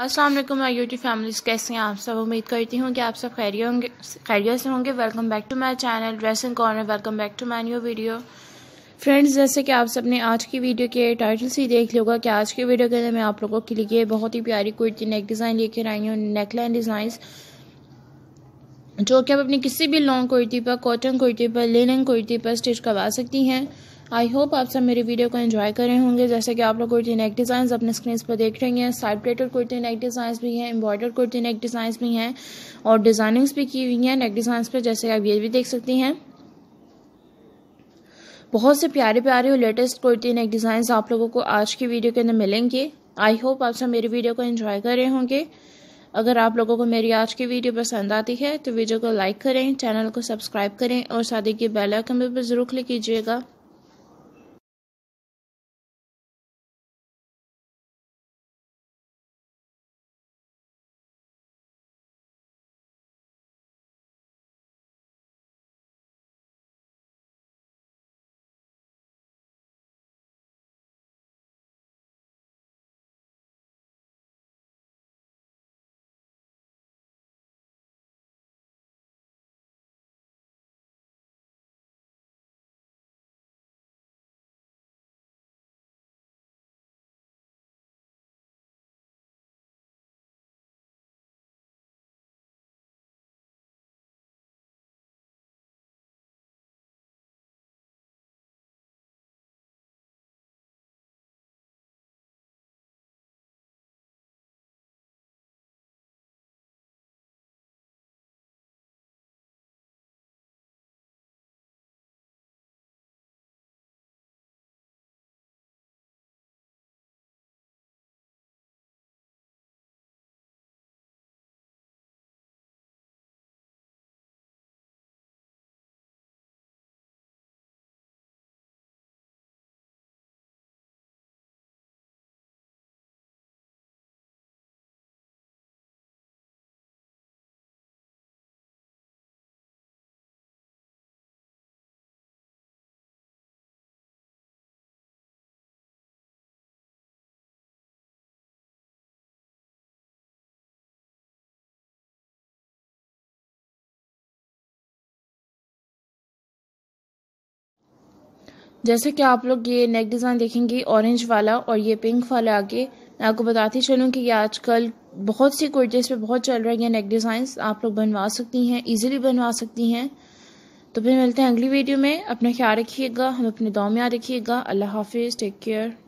अस्सलाम वालेकुम my YouTube families कैसे हैं आप सब उम्मीद करती हूँ कि आप सब खैरियत होंगे खैरियत से होंगे welcome back to my channel dressing corner welcome back to my new video friends जैसे कि आप सबने आज की वीडियो के टाइटल से ही देख लिया होगा कि आज की वीडियो के अंदर मैं आप लोगों के लिए बहुत ही प्यारी कुर्ती नेक डिज़ाइन लेकर आई हूँ नेक लाइन डिज़ाइंस जो कि आप अपनी किसी भी लॉन्ग कुर्ती पर कॉटन कुर्ती पर लिनन कुर्ती पर स्टिच करवा सकती हैं आई होप आप सब मेरी वीडियो को एंजॉय कर रहे होंगे जैसे कि आप लोग कुर्ती नेक डिज़ाइन अपने स्क्रीन पर देख रही हैं side pleated kurti neck designs भी हैं एम्ब्रॉयडर कुर्ती नेक डिज़ाइंस भी हैं और डिज़ाइनिंग्स भी की हुई हैं नेक डिज़ाइंस पर जैसे आप ये भी देख सकती हैं बहुत से प्यारे प्यारे और लेटेस्ट कुर्ती नेक डिज़ाइंस आप लोगों को आज की वीडियो के अंदर मिलेंगे आई होप आप सब मेरी वीडियो को एंजॉय कर रहे होंगे अगर आप लोगों को मेरी आज की वीडियो पसंद आती है तो वीडियो को लाइक करें चैनल को सब्सक्राइब करें और शादी के बेल आइकन पर जरूर क्लिक कीजिएगा जैसे कि आप लोग ये नेक डिज़ाइन देखेंगे ऑरेंज वाला और ये पिंक वाला आगे मैं आपको बताती चलूँ कि ये आजकल बहुत सी कुर्तीज़ पे बहुत चल रही है नेक डिज़ाइंस आप लोग बनवा सकती हैं इजीली बनवा सकती हैं तो फिर मिलते हैं अगली वीडियो में अपना ख्याल रखिएगा हम अपने दाव में याद रखिएगा अल्लाह हाफिज़ टेक केयर